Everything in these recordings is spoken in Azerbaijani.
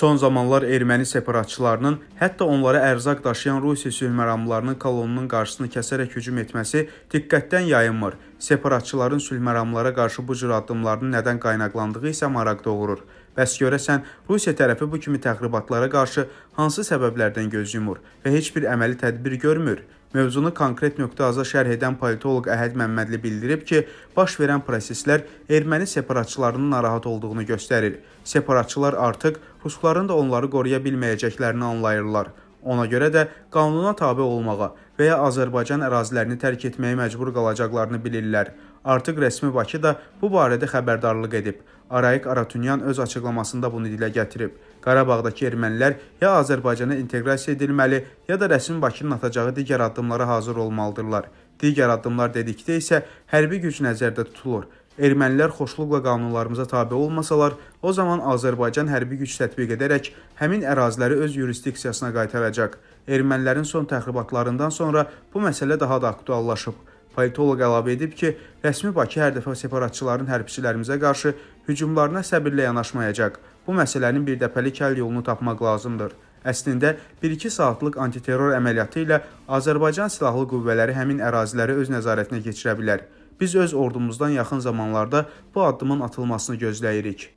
Son zamanlar erməni separatçılarının, hətta onlara ərzaq daşıyan Rusiya sülhməramlarının kolonunun qarşısını kəsərək hücum etməsi diqqətdən yayınmır. Separatçıların sülhməramlara qarşı bu cür addımlarının nədən qaynaqlandığı isə maraq doğurur. Bəs görəsən, Rusiya tərəfi bu kimi təxribatlara qarşı hansı səbəblərdən göz yumur və heç bir əməli tədbir görmür? Mövzunu konkret nöqtə aza şərh edən politoloq Əhəd Məmmədli bildirib ki, baş verən proseslər erməni separatçılarının narahat olduğunu göstərir. Separatçılar artıq rusların da onları qoruya bilməyəcəklərini anlayırlar. Ona görə də qanuna tabe olmağa və ya Azərbaycan ərazilərini tərk etməyə məcbur qalacaqlarını bilirlər. Artıq rəsmi Bakı da bu barədə xəbərdarlıq edib. Arayik Aratunyan öz açıqlamasında bunu dilə gətirib. Qarabağdakı ermənilər ya Azərbaycana inteqrasiya edilməli, ya da rəsmi Bakının atacağı digər addımlara hazır olmalıdırlar. Digər addımlar dedikdə isə hərbi güc nəzərdə tutulur. Ermənilər xoşluqla qanunlarımıza tabe olmasalar, o zaman Azərbaycan hərbi güc tətbiq edərək həmin əraziləri öz yurisdiksiyasına qaytaracaq. Ermənilərin son təxribatlarından sonra bu məsələ daha da aktuallaşıb. Politoloq əlavə edib ki, rəsmi Bakı hər dəfə separatçıların hərbçilərimizə qarşı hücumlarına səbirlə yanaşmayacaq. Bu məsələnin birdəfəlik həll yolunu tapmaq lazımdır. Əslində 1-2 saatlıq antiterror əməliyyatı ilə Azərbaycan silahlı qüvvələri həmin əraziləri öz nəzarətinə keçirə bilər. Biz öz ordumuzdan yaxın zamanlarda bu addımın atılmasını gözləyirik.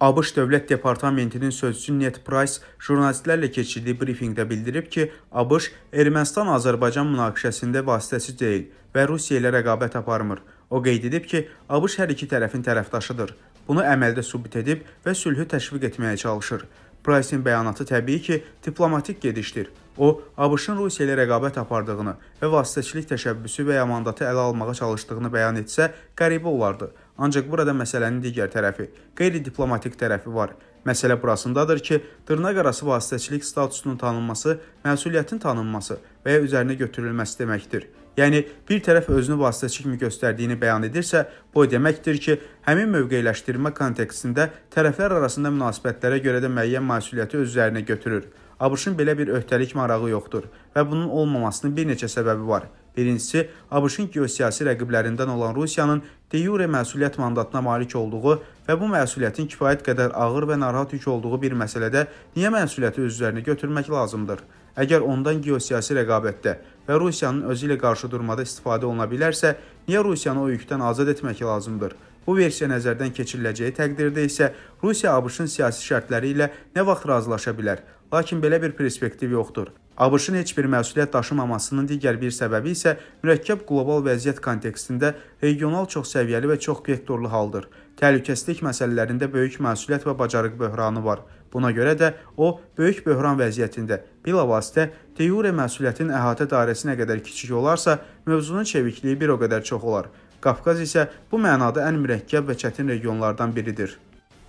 ABŞ Dövlət Departamentinin sözçüsü Ned Price jurnalistlərlə keçirdiyi brifinqdə bildirib ki, ABŞ Ermənistan-Azərbaycan münaqişəsində vasitəçi deyil və Rusiya ilə rəqabət aparmır. O qeyd edib ki, ABŞ hər iki tərəfin tərəfdaşıdır. Bunu əməldə sübut edib və sülhü təşviq etməyə çalışır. Price-in bəyanatı təbii ki, diplomatik gedişdir. O, ABŞ-ın Rusiya ilə rəqabət apardığını və vasitəçilik təşəbbüsü və ya mandatı ələ almağa çalışdığını bəyan etsə, qəribə olardı. Ancaq burada məsələnin digər tərəfi, qeyri-diplomatik tərəfi var. Məsələ burasındadır ki, dırnaq arası vasitəçilik statusunun tanınması, məsuliyyətin tanınması və ya üzərinə götürülməsi deməkdir. Yəni bir tərəf özünü vasitəçi kimi göstərdiyini bəyan edirsə, bu o deməkdir ki, həmin mövqeləşdirmə kontekstində tərəflər arasında münasibətlərə görə də müəyyən məsuliyyəti öz üzərinə götürür. ABŞ-ın belə bir öhdəlik marağı yoxdur və bunun olmamasının bir neçə səbəbi var. Birincisi, ABŞ-ın geosiyasi rəqiblərindən olan Rusiyanın de jure məsuliyyət mandatına malik olduğu və bu məsuliyyətin kifayət qədər ağır və narahat yük olduğu bir məsələdə niyə məsuliyyəti öz üzərinə götürmək lazımdır? Əgər ondan geosiyasi rəqabətdə və Rusiyanın özü ilə qarşı durmada istifadə oluna bilərsə, niyə Rusiyanı o yükdən azad etmək lazımdır? Bu versiya nəzərdən keçiriləcəyi təqdirdə isə Rusiya ABŞ-ın siyasi şərtləri ilə nə vaxt razılaşa bilər? Lakin belə bir perspektiv yoxdur. ABŞ-ın heç bir məsuliyyət daşımamasının digər bir səbəbi isə mürəkkəb qlobal vəziyyət kontekstində regional çoxsəviyyəli və çoxvektorlu haldır. Təhlükəsizlik məsələlərində böyük məsuliyyət və bacarıq böhranı var. Buna görə də o böyük böhran vəziyyətində bilavasitə de jure məsuliyyətin əhatə dairəsi nə qədər kiçik olarsa, mövzunun çevikliyi bir o qədər çox olar. Qafqaz isə bu mənada ən mürəkkəb və çətin regionlardan biridir.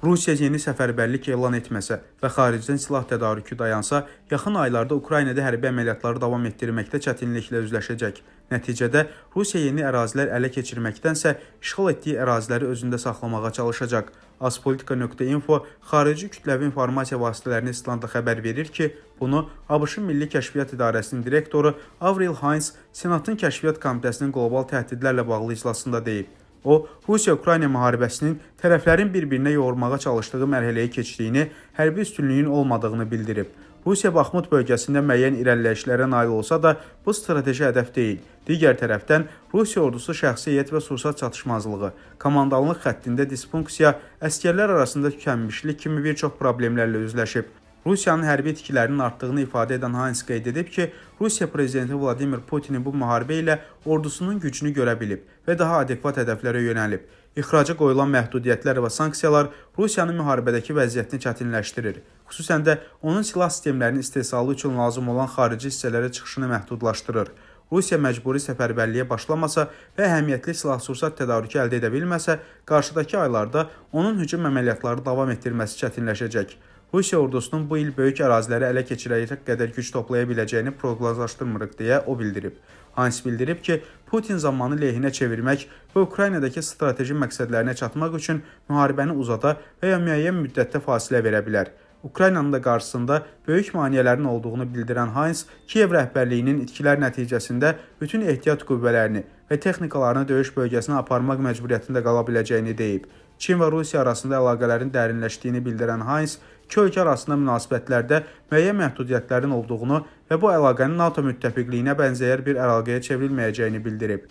Rusiya yeni səfərbərlik elan etməsə və xaricdən silah tədarükü dayansa, yaxın aylarda Ukraynada hərbi əməliyyatları davam etdirməkdə çətinliklə üzləşəcək. Nəticədə Rusiya yeni ərazilər ələ keçirməkdənsə işğal etdiyi əraziləri özündə saxlamağa çalışacaq. Aspolitika.info xarici kütləvi informasiya vasitələrini İslanda xəbər verir ki, bunu ABŞ-ın Milli Kəşfiyyat İdarəsinin direktoru Avril Hines Senatın Kəşfiyyat Komitəsinin qlobal təhdidlərlə bağlı iclasında deyib. O, Rusiya-Ukrayna müharibəsinin tərəflərin bir-birinə yoğurmağa çalışdığı mərhələyə keçdiyini, hərbi üstünlüyün olmadığını bildirib. Rusiya Baxmut bölgəsində müəyyən irəliləyişlərə nail olsa da, bu strateji hədəf deyil. Digər tərəfdən Rusiya ordusu şəxsiyyət və sursat çatışmazlığı, komandanlıq xəttində dispunksiya, əskərlər arasında tükənmişlik kimi bir çox problemlərlə üzləşib. Rusiyanın hərbi itkilərinin artdığını ifadə edən Hans qeyd edib ki, Rusiya prezidenti Vladimir Putin bu müharibə ilə ordusunun gücünü görə bilib və daha adekvat hədəflərə yönəlib. İxraca qoyulan məhdudiyyətlər və sanksiyalar Rusiyanın müharibədəki vəziyyətini çətinləşdirir, xüsusən də onun silah sistemlərinin istehsalı üçün lazım olan xarici hissələrə çıxışını məhdudlaşdırır. Rusiya məcburi səfərbərliyə başlamasa və əhəmiyyətli silah-sursat tədarükü əldə edə bilməsə, qarşıdakı aylarda onun hücum əməliyyatları davam etdirməsi çətinləşəcək. Rusiya ordusunun bu il böyük əraziləri ələ keçirəcək qədər güc toplaya biləcəyini proqnozlaşdırmırıq deyə o bildirib. Hans bildirib ki, Putin zamanı lehinə çevirmək və Ukraynadakı strateji məqsədlərinə çatmaq üçün müharibəni uzada və ya müəyyən müddətdə fasilə verə bilər. Ukraynanın da qarşısında böyük maneələrin olduğunu bildirən Heinz Kiyev rəhbərliyinin itkilər nəticəsində bütün ehtiyat qüvvələrini və texnikalarını döyüş bölgəsinə aparmaq məcburiyyətində qala biləcəyini deyib. Çin və Rusiya arasında əlaqələrin dərinləşdiyini bildirən Heinz, iki ölkə arasında münasibətlərdə müəyyən məhdudiyyətlərin olduğunu və bu əlaqənin NATO müttəfiqliyinə bənzəyər bir əlaqəyə çevrilməyəcəyini bildirib.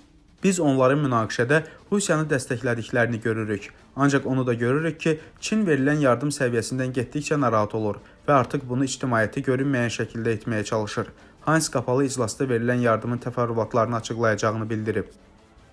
Biz onların münaqişədə Rusiyanı dəstəklədiklərini görürük. Ancaq onu da görürük ki, Çin verilən yardım səviyyəsindən getdikcə narahat olur və artıq bunu ictimaiyyəti görünməyən şəkildə etməyə çalışır. Hans qapalı iclasda verilən yardımın təfərrüatlarını açıqlayacağını bildirib.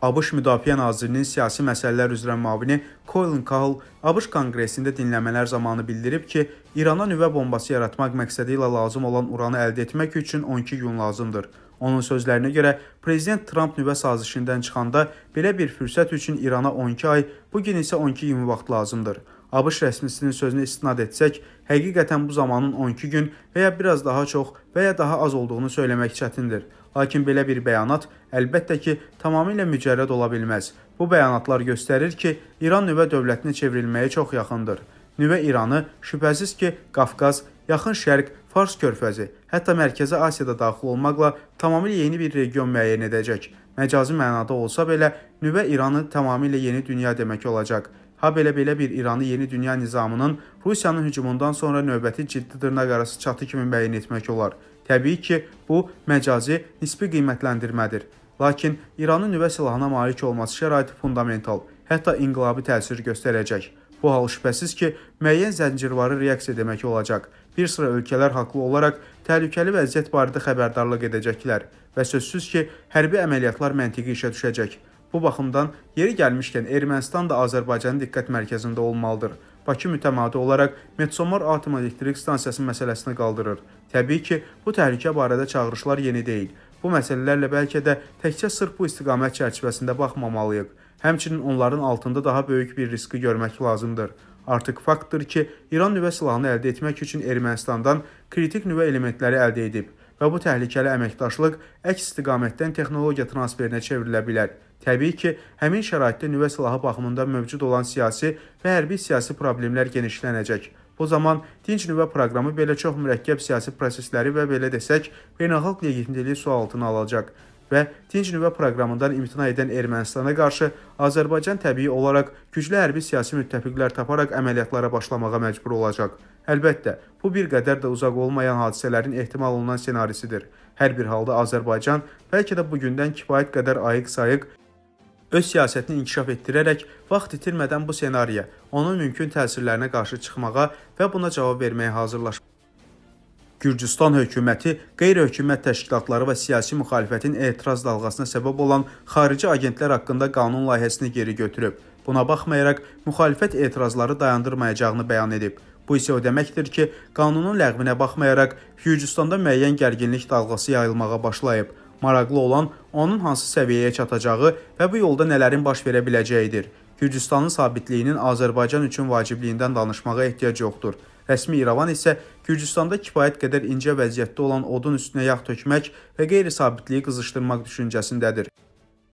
ABŞ Müdafiə Nazirinin siyasi məsələlər üzrə müavini Colin Cahill ABŞ Konqresində dinləmələr zamanı bildirib ki, İrana nüvə bombası yaratmaq məqsədi ilə lazım olan uranı əldə etmək üçün 12 gün lazımdır. Onun sözlərinə görə prezident Tramp nüvə sazişindən çıxanda belə bir fürsət üçün İrana 12 ay, bu gün isə 12 gün vaxt lazımdır. ABŞ rəsmisinin sözünə istinad etsək, həqiqətən bu zamanın 12 gün və ya biraz daha çox və ya daha az olduğunu söyləmək çətindir. Lakin belə bir bəyanat əlbəttə ki, tamamilə mücərrəd ola bilməz. Bu bəyanatlar göstərir ki, İran nüvə dövlətinə çevrilməyə çox yaxındır. Nüvə İranı şübhəsiz ki, Qafqaz, Yaxın Şərq, Fars körfəzi, hətta Mərkəzi Asiyada daxil olmaqla tamamilə yeni bir region müəyyən edəcək. Məcazi mənada olsa belə, nüvə İranı tamamilə yeni dünya demək olacaq. Ha belə belə bir İranı yeni dünya nizamının Rusiyanın hücumundan sonra növbəti ciddi dırnaqarası çatı kimi müəyyən etmək olar. Təbii ki, bu məcazi nisbi qiymətləndirmədir. Lakin İranın nüvə silahına malik olması şəraiti fundamental, hətta inqilabi təsir göstərəcək. Bu hal şübhəsiz ki, müəyyən zəncirvarı reaksiya demək olacaq. Bir sıra ölkələr haqlı olaraq təhlükəli vəziyyət barədə xəbərdarlıq edəcəklər və sözsüz ki, hərbi əməliyyatlar məntiqi işə düşəcək. Bu baxımdan yeri gəlmişkən Ermənistan da Azərbaycanın diqqət mərkəzində olmalıdır. Bakı mütəmadi olaraq Metsomor Atom Elektrik Stansiyası məsələsini qaldırır. Təbii ki, bu təhlükə barədə çağırışlar yeni deyil. Bu məsələlərlə bəlkə də təkcə sırf bu istiqamət çərçivəsində baxmamalıyıq. Həmçinin onların altında daha böyük bir riski görmək lazımdır. Artıq faktdır ki, İran nüvə silahını əldə etmək üçün Ermənistandan kritik nüvə elementləri əldə edib və bu təhlükəli əməkdaşlıq əks istiqamətdən texnologiya transferinə çevrilə bilər. Təbii ki, həmin şəraitdə nüvə silahı baxımında mövcud olan siyasi və hərbi siyasi problemlər genişlənəcək. O zaman dinc nüvə proqramı belə çox mürəkkəb siyasi prosesləri və belə desək, beynəlxalq legitimliyi sual altına alacaq və dinc nüvə proqramından imtina edən Ermənistana qarşı Azərbaycan təbii olaraq güclü hərbi siyasi müttəfiqlər taparaq əməliyyatlara başlamağa məcbur olacaq. Əlbəttə, Bu bir qədər də uzaq olmayan hadisələrin ehtimal olunan senarisidir. Hər bir halda Azərbaycan bəlkə də bugündən kifayət qədər ayıq-sayıq öz siyasətini inkişaf etdirərək vaxt itirmədən bu senariyə, onun mümkün təsirlərinə qarşı çıxmağa və buna cavab verməyə hazırlaşmalıdır. Gürcüstan hökuməti qeyri-hökumət təşkilatları və siyasi müxalifətin etiraz dalğasına səbəb olan xarici agentlər haqqında qanun layihəsini geri götürüb. Buna baxmayaraq, müxalifət etirazları dayandırmayacağını bəyan edib. Bu isə o deməkdir ki, qanunun ləğvinə baxmayaraq Gürcüstanda müəyyən gərginlik dalğası yayılmağa başlayıb. Maraqlı olan onun hansı səviyyəyə çatacağı və bu yolda nələrin baş verə biləcəyidir. Gürcüstanın sabitliyinin Azərbaycan üçün vacibliyindən danışmağa ehtiyac yoxdur. Rəsmi İrəvan isə Gürcüstanda kifayət qədər incə vəziyyətdə olan odun üstünə yağ tökmək və qeyri-sabitliyi qızışdırmaq düşüncəsindədir.